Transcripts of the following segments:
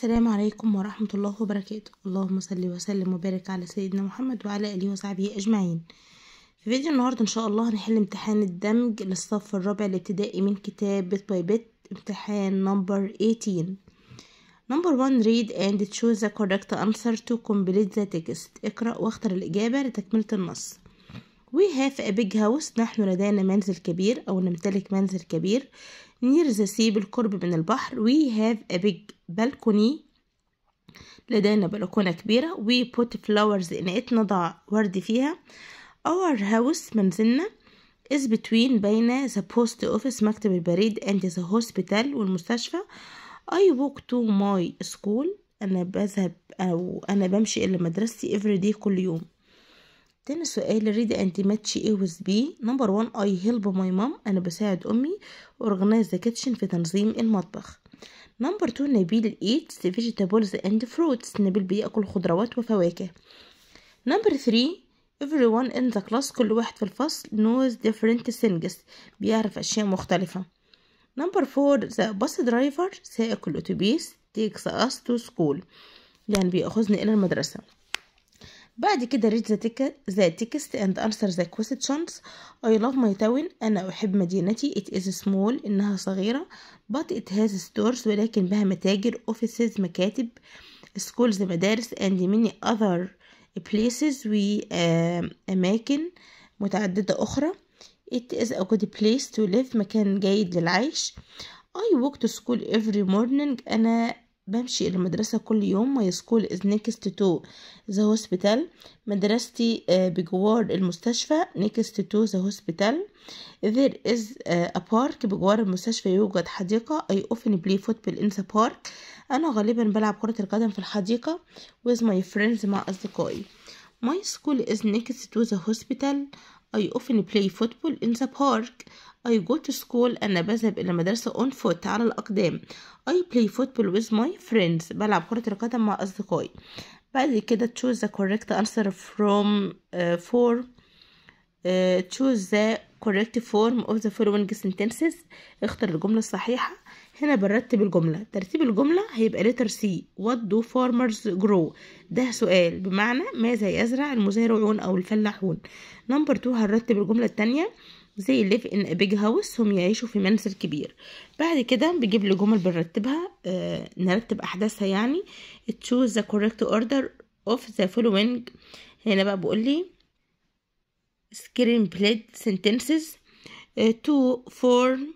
السلام عليكم ورحمة الله وبركاته اللهم صل وسلم وبارك على سيدنا محمد وعلى آله وصحبه أجمعين في فيديو النهاردة إن شاء الله هنحل امتحان الدمج للصف الرابع الابتدائي من كتاب بيت باي بيت امتحان نمبر 18 نمبر 1 read and choose the correct answer to complete the text اقرأ واختر الإجابة لتكملة النص We have a big house نحن لدينا منزل كبير أو نمتلك منزل كبير near the sea بالقرب من البحر We have a big balcony لدينا بلكونة كبيرة We put flowers in it نضع ورد فيها Our house منزلنا is between بين the post office مكتب البريد and the hospital والمستشفى I walk to my school أنا بذهب أو أنا بمشي إلى مدرستي every day كل يوم تاني سؤال ريد انت ماتش ايه with بي نمبر 1 اي هيلب ماي مام أنا بساعد أمي organize the kitchen في تنظيم المطبخ نمبر 2 نبيل eats فيجيتابلز اند فروتس نبيل بيأكل خضروات وفواكه نمبر 3 everyone in the class كل واحد في الفصل knows different things بيعرف أشياء مختلفة نمبر 4 ذا bus درايفر سائق الأتوبيس takes us to school يعني بيأخذني إلى المدرسة بعد كده read the, ticket the text and answer the questions I love my town أنا أحب مدينتي it is small إنها صغيرة but it has stores ولكن بها متاجر offices مكاتب schools مدارس and many other places وأماكن متعددة أخرى It is a good place to live مكان جيد للعيش I walk to school every morning أنا بمشي إلى المدرسة كل يوم my school is next to the hospital مدرستي بجوار المستشفى next to the hospital there is a park بجوار المستشفى يوجد حديقة I often play football in the park أنا غالبا بلعب كرة القدم في الحديقة with my friends مع أصدقائي My school is next to the hospital I often play football in the park. I go to school أنا بذهب إلى المدرسة on foot على الأقدام. I play football with my friends. بلعب كرة القدم مع أصدقائي. بعد كده choose the correct answer from uh, four آه، choose the correct form of the following sentences اختر الجملة الصحيحة هنا بنرتب الجملة ترتيب الجملة هيبقى letter C what do farmers grow ده سؤال بمعنى ماذا يزرع المزارعون أو الفلاحون number 2 هنرتب الجملة التانية زي live in a big house هم يعيشوا في منزل كبير بعد كده بجيب لي جمل بنرتبها آه نرتب أحداثها يعني choose the correct order of the following هنا بقى بقول لي screenplay sentences uh, to form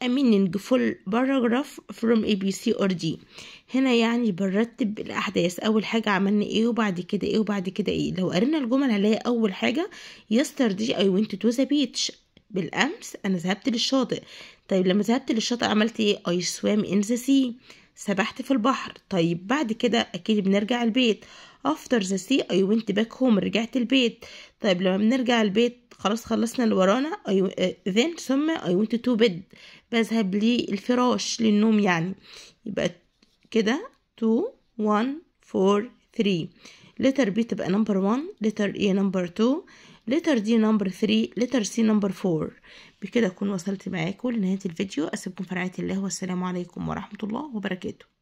a meaningful paragraph from A B C or D هنا يعني بنرتب الأحداث أول حاجة عملنا إيه وبعد كده إيه وبعد كده إيه لو قرينا الجمل هنلاقي أول حاجة yesterday I went to the beach بالأمس أنا ذهبت للشاطئ طيب لما ذهبت للشاطئ عملت إيه I swam in the sea سبحت في البحر طيب بعد كده أكيد بنرجع البيت after the sea I went back home رجعت البيت طيب لما بنرجع البيت خلاص خلصنا اللي ورانا آه، then ثم I went to bed بذهب للفراش للنوم يعني يبقى كده 2 1 4 3 letter B تبقى number 1 letter A number 2 لتر D نمبر 3 لتر C نمبر 4 بكده أكون وصلت معاكم لنهاية الفيديو أسيبكم في رعاية الله والسلام عليكم ورحمة الله وبركاته